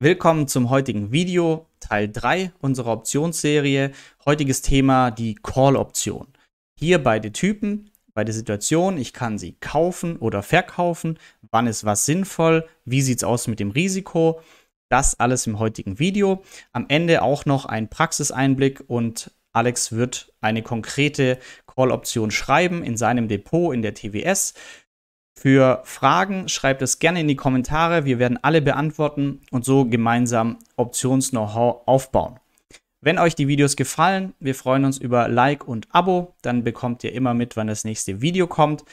Willkommen zum heutigen Video, Teil 3 unserer Optionsserie. Heutiges Thema die Call-Option. Hier beide Typen, beide Situationen. Ich kann sie kaufen oder verkaufen. Wann ist was sinnvoll? Wie sieht es aus mit dem Risiko? Das alles im heutigen Video. Am Ende auch noch ein Praxiseinblick und Alex wird eine konkrete Call-Option schreiben in seinem Depot in der TWS für Fragen schreibt es gerne in die Kommentare. Wir werden alle beantworten und so gemeinsam Options-Know-how aufbauen. Wenn euch die Videos gefallen, wir freuen uns über Like und Abo. Dann bekommt ihr immer mit, wann das nächste Video kommt.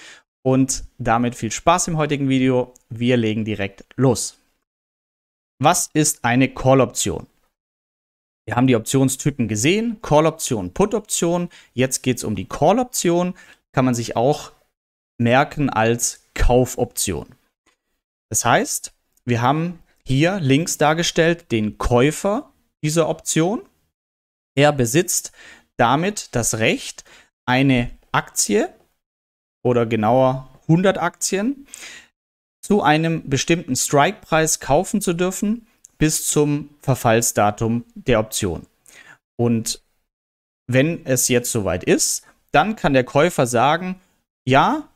Und damit viel Spaß im heutigen Video. Wir legen direkt los. Was ist eine Call-Option? Wir haben die Optionstypen gesehen, Call-Option, Put-Option. Jetzt geht es um die Call-Option. Kann man sich auch merken als Kaufoption. Das heißt, wir haben hier links dargestellt den Käufer dieser Option. Er besitzt damit das Recht, eine Aktie oder genauer 100 Aktien zu einem bestimmten Strike-Preis kaufen zu dürfen bis zum Verfallsdatum der Option. Und wenn es jetzt soweit ist, dann kann der Käufer sagen, ja,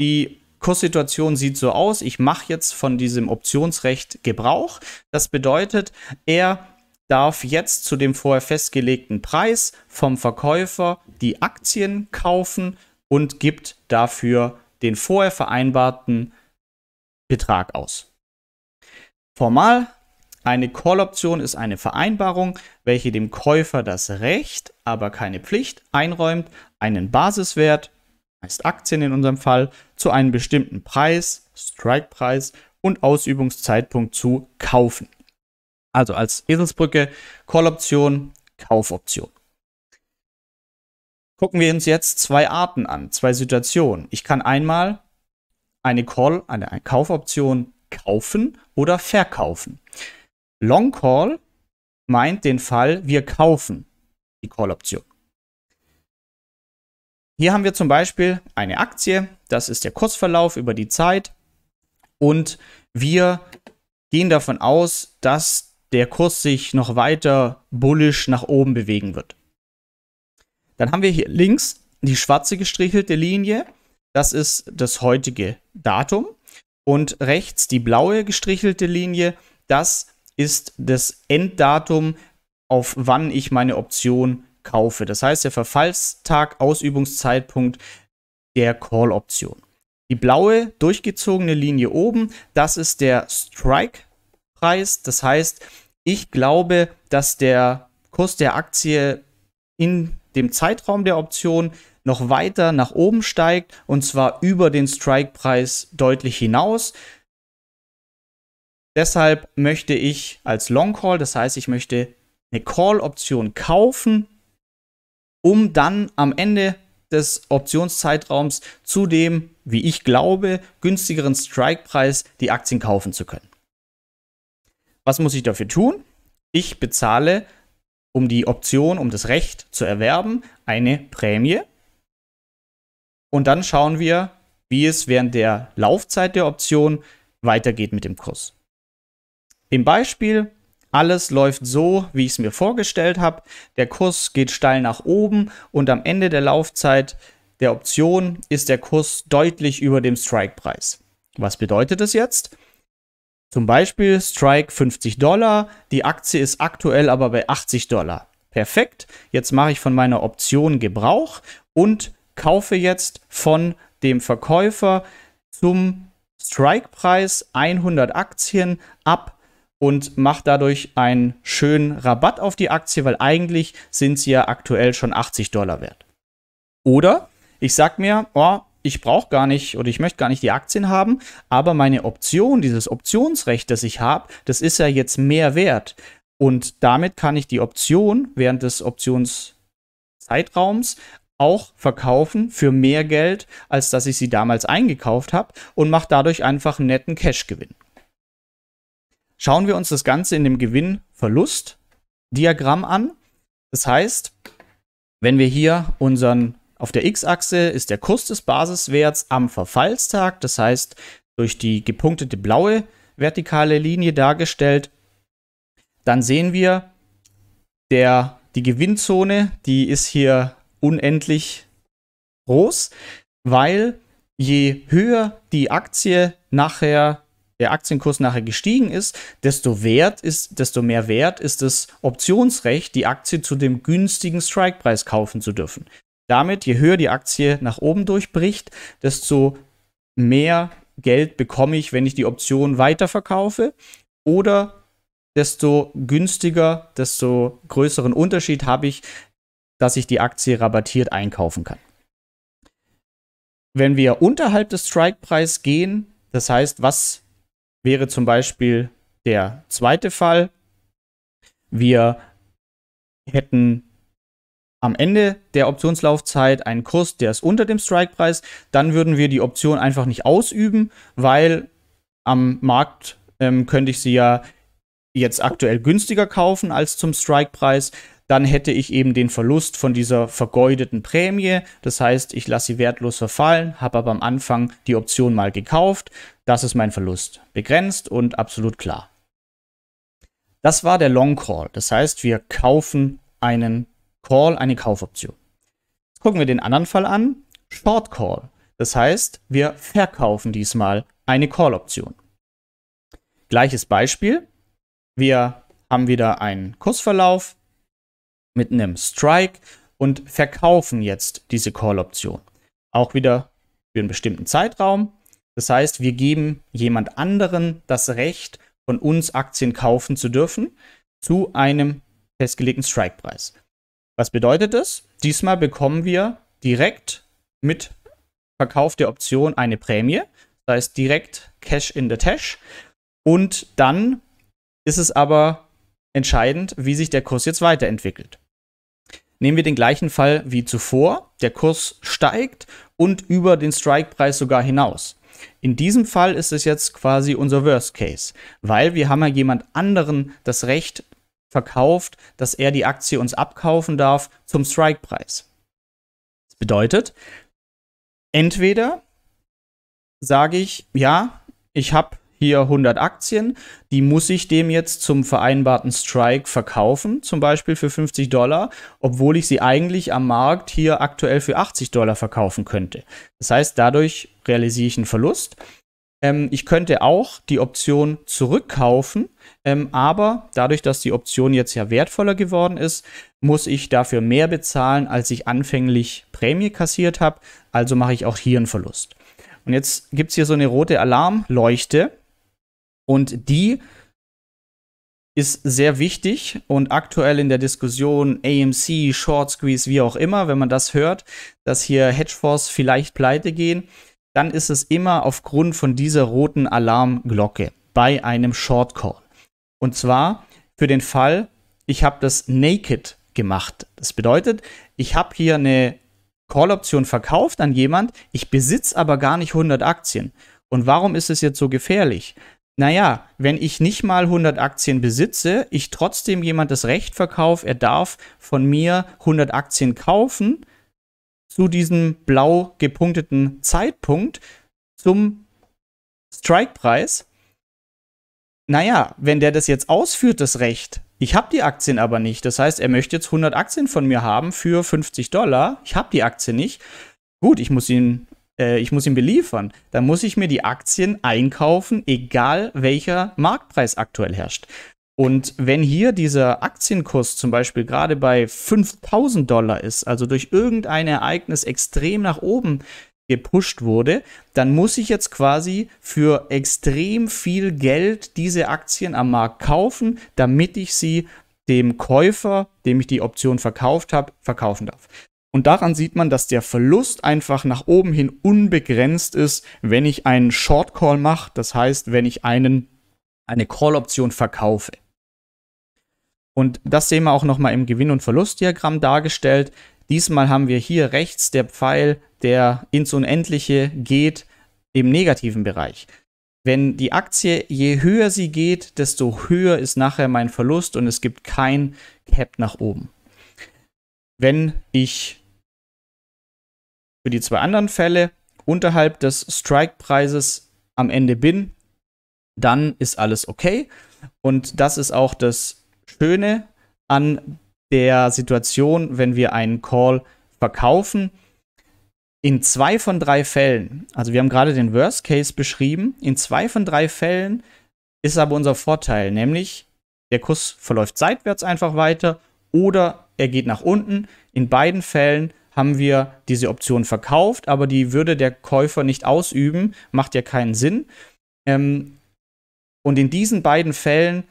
die Kurssituation sieht so aus, ich mache jetzt von diesem Optionsrecht Gebrauch. Das bedeutet, er darf jetzt zu dem vorher festgelegten Preis vom Verkäufer die Aktien kaufen und gibt dafür den vorher vereinbarten Betrag aus. Formal, eine Call-Option ist eine Vereinbarung, welche dem Käufer das Recht, aber keine Pflicht einräumt, einen Basiswert meist Aktien in unserem Fall, zu einem bestimmten Preis, Strike-Preis und Ausübungszeitpunkt zu kaufen. Also als Eselsbrücke Call-Option, Kaufoption. Gucken wir uns jetzt zwei Arten an, zwei Situationen. Ich kann einmal eine Call, eine, eine Kaufoption kaufen oder verkaufen. Long Call meint den Fall, wir kaufen die Call-Option. Hier haben wir zum Beispiel eine Aktie, das ist der Kursverlauf über die Zeit und wir gehen davon aus, dass der Kurs sich noch weiter bullisch nach oben bewegen wird. Dann haben wir hier links die schwarze gestrichelte Linie, das ist das heutige Datum und rechts die blaue gestrichelte Linie, das ist das Enddatum, auf wann ich meine Option kaufe. Das heißt, der Verfallstag, Ausübungszeitpunkt der Call-Option. Die blaue durchgezogene Linie oben, das ist der Strike-Preis. Das heißt, ich glaube, dass der Kurs der Aktie in dem Zeitraum der Option noch weiter nach oben steigt und zwar über den Strike-Preis deutlich hinaus. Deshalb möchte ich als Long Call, das heißt, ich möchte eine Call-Option kaufen um dann am Ende des Optionszeitraums zu dem, wie ich glaube, günstigeren Strike-Preis die Aktien kaufen zu können. Was muss ich dafür tun? Ich bezahle, um die Option, um das Recht zu erwerben, eine Prämie. Und dann schauen wir, wie es während der Laufzeit der Option weitergeht mit dem Kurs. Im Beispiel alles läuft so, wie ich es mir vorgestellt habe. Der Kurs geht steil nach oben und am Ende der Laufzeit der Option ist der Kurs deutlich über dem Strike-Preis. Was bedeutet das jetzt? Zum Beispiel Strike 50 Dollar, die Aktie ist aktuell aber bei 80 Dollar. Perfekt, jetzt mache ich von meiner Option Gebrauch und kaufe jetzt von dem Verkäufer zum Strike-Preis 100 Aktien ab und macht dadurch einen schönen Rabatt auf die Aktie, weil eigentlich sind sie ja aktuell schon 80 Dollar wert. Oder ich sag mir, oh, ich brauche gar nicht oder ich möchte gar nicht die Aktien haben, aber meine Option, dieses Optionsrecht, das ich habe, das ist ja jetzt mehr wert. Und damit kann ich die Option während des Optionszeitraums auch verkaufen für mehr Geld, als dass ich sie damals eingekauft habe und mache dadurch einfach einen netten Cash-Gewinn schauen wir uns das Ganze in dem Gewinn-Verlust-Diagramm an. Das heißt, wenn wir hier unseren, auf der X-Achse ist der Kurs des Basiswerts am Verfallstag, das heißt durch die gepunktete blaue vertikale Linie dargestellt, dann sehen wir, der, die Gewinnzone, die ist hier unendlich groß, weil je höher die Aktie nachher der Aktienkurs nachher gestiegen ist, desto wert ist, desto mehr wert ist das Optionsrecht, die Aktie zu dem günstigen Strike-Preis kaufen zu dürfen. Damit, je höher die Aktie nach oben durchbricht, desto mehr Geld bekomme ich, wenn ich die Option weiterverkaufe oder desto günstiger, desto größeren Unterschied habe ich, dass ich die Aktie rabattiert einkaufen kann. Wenn wir unterhalb des Strike-Preis gehen, das heißt, was wäre zum Beispiel der zweite Fall. Wir hätten am Ende der Optionslaufzeit einen Kurs, der ist unter dem Strike-Preis. dann würden wir die Option einfach nicht ausüben, weil am Markt ähm, könnte ich sie ja jetzt aktuell günstiger kaufen als zum Strike-Preis dann hätte ich eben den Verlust von dieser vergeudeten Prämie. Das heißt, ich lasse sie wertlos verfallen, habe aber am Anfang die Option mal gekauft. Das ist mein Verlust. Begrenzt und absolut klar. Das war der Long Call. Das heißt, wir kaufen einen Call, eine Kaufoption. Jetzt gucken wir den anderen Fall an. Short Call. Das heißt, wir verkaufen diesmal eine Call-Option. Gleiches Beispiel. Wir haben wieder einen Kursverlauf mit einem Strike und verkaufen jetzt diese Call-Option. Auch wieder für einen bestimmten Zeitraum. Das heißt, wir geben jemand anderen das Recht, von uns Aktien kaufen zu dürfen zu einem festgelegten Strike-Preis. Was bedeutet das? Diesmal bekommen wir direkt mit Verkauf der Option eine Prämie, das heißt direkt Cash in the Tash. Und dann ist es aber entscheidend, wie sich der Kurs jetzt weiterentwickelt. Nehmen wir den gleichen Fall wie zuvor. Der Kurs steigt und über den Strike-Preis sogar hinaus. In diesem Fall ist es jetzt quasi unser Worst Case, weil wir haben ja jemand anderen das Recht verkauft, dass er die Aktie uns abkaufen darf zum Strike-Preis. Das bedeutet, entweder sage ich, ja, ich habe hier 100 Aktien, die muss ich dem jetzt zum vereinbarten Strike verkaufen, zum Beispiel für 50 Dollar, obwohl ich sie eigentlich am Markt hier aktuell für 80 Dollar verkaufen könnte. Das heißt, dadurch realisiere ich einen Verlust. Ähm, ich könnte auch die Option zurückkaufen, ähm, aber dadurch, dass die Option jetzt ja wertvoller geworden ist, muss ich dafür mehr bezahlen, als ich anfänglich Prämie kassiert habe. Also mache ich auch hier einen Verlust. Und jetzt gibt es hier so eine rote Alarmleuchte. Und die ist sehr wichtig und aktuell in der Diskussion AMC, Short Squeeze, wie auch immer, wenn man das hört, dass hier Hedgefonds vielleicht pleite gehen, dann ist es immer aufgrund von dieser roten Alarmglocke bei einem Short Call. Und zwar für den Fall, ich habe das naked gemacht. Das bedeutet, ich habe hier eine Call-Option verkauft an jemand, ich besitze aber gar nicht 100 Aktien. Und warum ist es jetzt so gefährlich? naja, wenn ich nicht mal 100 Aktien besitze, ich trotzdem jemand das Recht verkaufe, er darf von mir 100 Aktien kaufen zu diesem blau gepunkteten Zeitpunkt zum Strike-Preis. Naja, wenn der das jetzt ausführt, das Recht, ich habe die Aktien aber nicht. Das heißt, er möchte jetzt 100 Aktien von mir haben für 50 Dollar. Ich habe die Aktien nicht. Gut, ich muss ihn äh, ich muss ihn beliefern, dann muss ich mir die Aktien einkaufen, egal welcher Marktpreis aktuell herrscht. Und wenn hier dieser Aktienkurs zum Beispiel gerade bei 5000 Dollar ist, also durch irgendein Ereignis extrem nach oben gepusht wurde, dann muss ich jetzt quasi für extrem viel Geld diese Aktien am Markt kaufen, damit ich sie dem Käufer, dem ich die Option verkauft habe, verkaufen darf. Und daran sieht man, dass der Verlust einfach nach oben hin unbegrenzt ist, wenn ich einen Short Call mache, das heißt, wenn ich einen, eine Call-Option verkaufe. Und das sehen wir auch nochmal im Gewinn- und Verlustdiagramm dargestellt. Diesmal haben wir hier rechts der Pfeil, der ins Unendliche geht, im negativen Bereich. Wenn die Aktie, je höher sie geht, desto höher ist nachher mein Verlust und es gibt kein Cap nach oben. Wenn ich für die zwei anderen Fälle unterhalb des Strike-Preises am Ende bin, dann ist alles okay. Und das ist auch das Schöne an der Situation, wenn wir einen Call verkaufen. In zwei von drei Fällen, also wir haben gerade den Worst Case beschrieben, in zwei von drei Fällen ist aber unser Vorteil, nämlich der Kuss verläuft seitwärts einfach weiter oder er geht nach unten. In beiden Fällen haben wir diese Option verkauft, aber die würde der Käufer nicht ausüben, macht ja keinen Sinn. Ähm, und in diesen beiden Fällen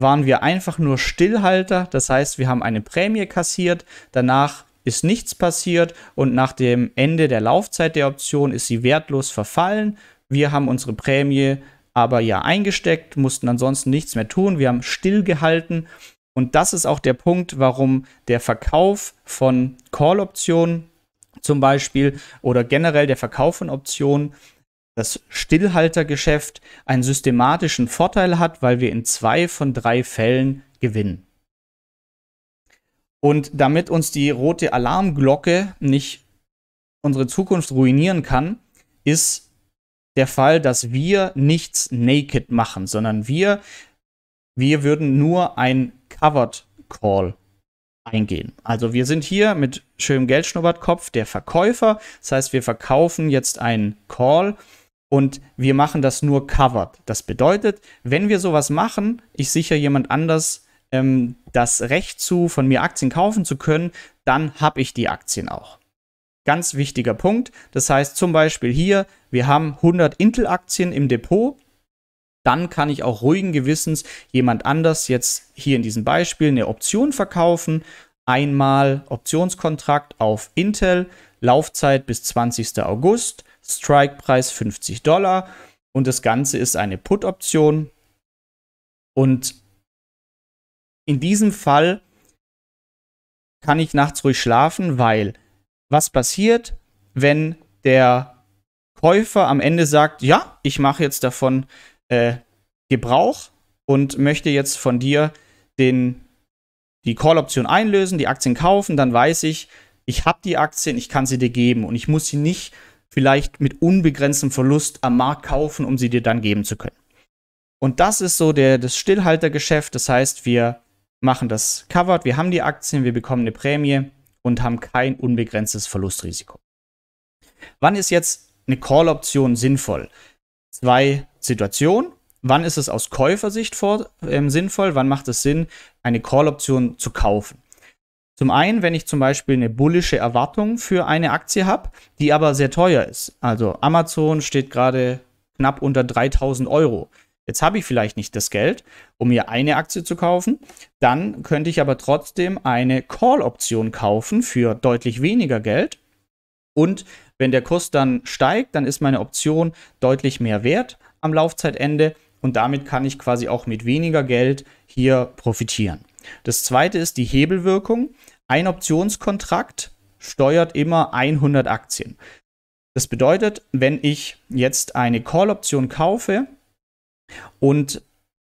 waren wir einfach nur Stillhalter, das heißt, wir haben eine Prämie kassiert, danach ist nichts passiert und nach dem Ende der Laufzeit der Option ist sie wertlos verfallen. Wir haben unsere Prämie aber ja eingesteckt, mussten ansonsten nichts mehr tun, wir haben stillgehalten und das ist auch der Punkt, warum der Verkauf von Call-Optionen zum Beispiel oder generell der Verkauf von Optionen das Stillhaltergeschäft einen systematischen Vorteil hat, weil wir in zwei von drei Fällen gewinnen. Und damit uns die rote Alarmglocke nicht unsere Zukunft ruinieren kann, ist der Fall, dass wir nichts naked machen, sondern wir, wir würden nur ein Covered Call eingehen. Also wir sind hier mit schönem Geldschnubbertkopf der Verkäufer. Das heißt, wir verkaufen jetzt einen Call und wir machen das nur covered. Das bedeutet, wenn wir sowas machen, ich sichere jemand anders ähm, das Recht zu, von mir Aktien kaufen zu können, dann habe ich die Aktien auch. Ganz wichtiger Punkt. Das heißt zum Beispiel hier, wir haben 100 Intel-Aktien im Depot dann kann ich auch ruhigen Gewissens jemand anders jetzt hier in diesem Beispiel eine Option verkaufen. Einmal Optionskontrakt auf Intel, Laufzeit bis 20. August, Strikepreis 50 Dollar und das Ganze ist eine Put-Option. Und in diesem Fall kann ich nachts ruhig schlafen, weil was passiert, wenn der Käufer am Ende sagt, ja, ich mache jetzt davon äh, Gebrauch und möchte jetzt von dir den, die Call-Option einlösen, die Aktien kaufen, dann weiß ich, ich habe die Aktien, ich kann sie dir geben und ich muss sie nicht vielleicht mit unbegrenztem Verlust am Markt kaufen, um sie dir dann geben zu können. Und das ist so der, das Stillhaltergeschäft. Das heißt, wir machen das Covered, wir haben die Aktien, wir bekommen eine Prämie und haben kein unbegrenztes Verlustrisiko. Wann ist jetzt eine Call-Option sinnvoll? zwei Situationen. Wann ist es aus Käufersicht vor, ähm, sinnvoll? Wann macht es Sinn, eine Call-Option zu kaufen? Zum einen, wenn ich zum Beispiel eine bullische Erwartung für eine Aktie habe, die aber sehr teuer ist. Also Amazon steht gerade knapp unter 3000 Euro. Jetzt habe ich vielleicht nicht das Geld, um mir eine Aktie zu kaufen. Dann könnte ich aber trotzdem eine Call-Option kaufen für deutlich weniger Geld und wenn der Kurs dann steigt, dann ist meine Option deutlich mehr wert am Laufzeitende und damit kann ich quasi auch mit weniger Geld hier profitieren. Das zweite ist die Hebelwirkung. Ein Optionskontrakt steuert immer 100 Aktien. Das bedeutet, wenn ich jetzt eine Call-Option kaufe und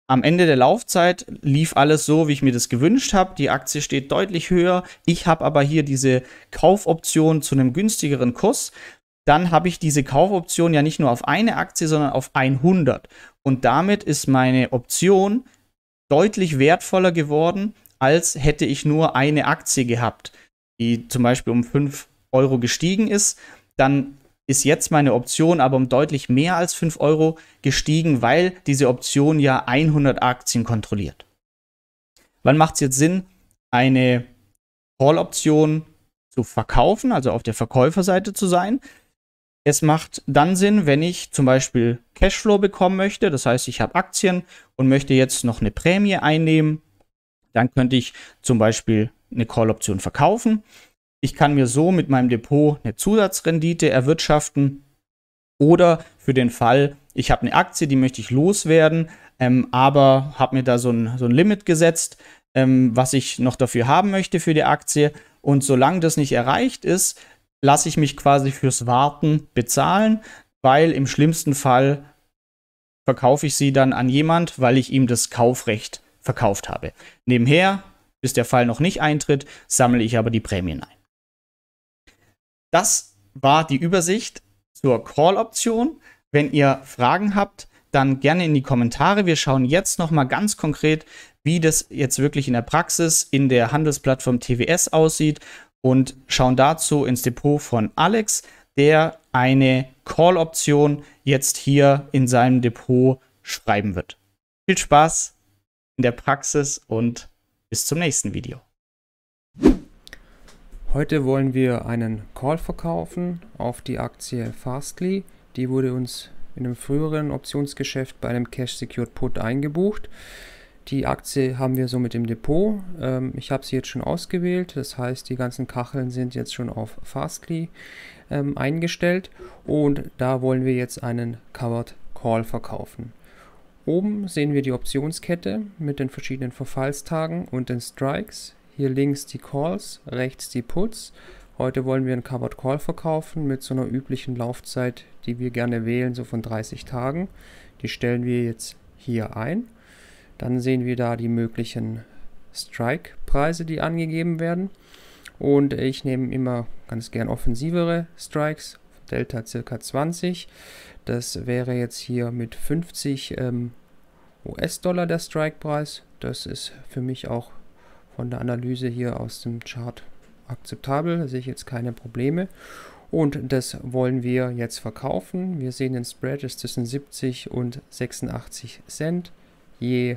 am Ende der Laufzeit lief alles so, wie ich mir das gewünscht habe. Die Aktie steht deutlich höher. Ich habe aber hier diese Kaufoption zu einem günstigeren Kurs. Dann habe ich diese Kaufoption ja nicht nur auf eine Aktie, sondern auf 100. Und damit ist meine Option deutlich wertvoller geworden, als hätte ich nur eine Aktie gehabt, die zum Beispiel um 5 Euro gestiegen ist. Dann ist jetzt meine Option aber um deutlich mehr als 5 Euro gestiegen, weil diese Option ja 100 Aktien kontrolliert. Wann macht es jetzt Sinn, eine Call-Option zu verkaufen, also auf der Verkäuferseite zu sein? Es macht dann Sinn, wenn ich zum Beispiel Cashflow bekommen möchte, das heißt, ich habe Aktien und möchte jetzt noch eine Prämie einnehmen, dann könnte ich zum Beispiel eine Call-Option verkaufen ich kann mir so mit meinem Depot eine Zusatzrendite erwirtschaften oder für den Fall, ich habe eine Aktie, die möchte ich loswerden, ähm, aber habe mir da so ein, so ein Limit gesetzt, ähm, was ich noch dafür haben möchte für die Aktie. Und solange das nicht erreicht ist, lasse ich mich quasi fürs Warten bezahlen, weil im schlimmsten Fall verkaufe ich sie dann an jemand, weil ich ihm das Kaufrecht verkauft habe. Nebenher, bis der Fall noch nicht eintritt, sammle ich aber die Prämien ein. Das war die Übersicht zur Call-Option. Wenn ihr Fragen habt, dann gerne in die Kommentare. Wir schauen jetzt nochmal ganz konkret, wie das jetzt wirklich in der Praxis in der Handelsplattform TWS aussieht und schauen dazu ins Depot von Alex, der eine Call-Option jetzt hier in seinem Depot schreiben wird. Viel Spaß in der Praxis und bis zum nächsten Video. Heute wollen wir einen Call verkaufen auf die Aktie Fastly. Die wurde uns in einem früheren Optionsgeschäft bei einem Cash Secured Put eingebucht. Die Aktie haben wir somit im Depot. Ähm, ich habe sie jetzt schon ausgewählt, das heißt, die ganzen Kacheln sind jetzt schon auf Fastly ähm, eingestellt und da wollen wir jetzt einen Covered Call verkaufen. Oben sehen wir die Optionskette mit den verschiedenen Verfallstagen und den Strikes. Hier links die Calls, rechts die Puts. Heute wollen wir einen Covered Call verkaufen mit so einer üblichen Laufzeit, die wir gerne wählen, so von 30 Tagen. Die stellen wir jetzt hier ein. Dann sehen wir da die möglichen Strike-Preise, die angegeben werden. Und ich nehme immer ganz gern offensivere Strikes, Delta circa 20. Das wäre jetzt hier mit 50 ähm, US-Dollar der Strike-Preis. Das ist für mich auch von der Analyse hier aus dem Chart akzeptabel, da sehe ich jetzt keine Probleme. Und das wollen wir jetzt verkaufen. Wir sehen den Spread ist zwischen 70 und 86 Cent je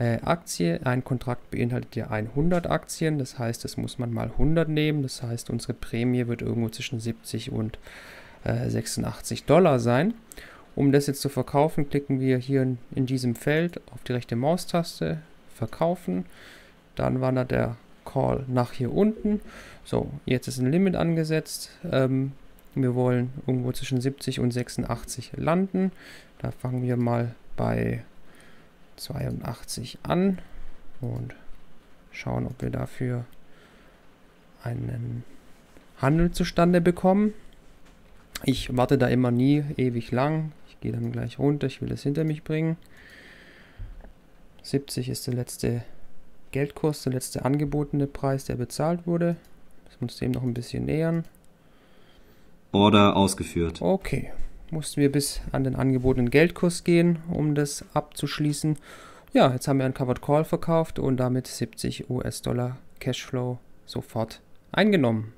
äh, Aktie. Ein Kontrakt beinhaltet ja 100 Aktien, das heißt, das muss man mal 100 nehmen. Das heißt, unsere Prämie wird irgendwo zwischen 70 und äh, 86 Dollar sein. Um das jetzt zu verkaufen, klicken wir hier in, in diesem Feld auf die rechte Maustaste, verkaufen. Dann wandert der Call nach hier unten. So, jetzt ist ein Limit angesetzt. Ähm, wir wollen irgendwo zwischen 70 und 86 landen. Da fangen wir mal bei 82 an und schauen, ob wir dafür einen Handel zustande bekommen. Ich warte da immer nie ewig lang. Ich gehe dann gleich runter. Ich will es hinter mich bringen. 70 ist der letzte Geldkurs, der letzte angebotene Preis, der bezahlt wurde. Das muss dem noch ein bisschen nähern. Order ausgeführt. Okay. Mussten wir bis an den angebotenen Geldkurs gehen, um das abzuschließen. Ja, jetzt haben wir einen Covered Call verkauft und damit 70 US-Dollar Cashflow sofort eingenommen.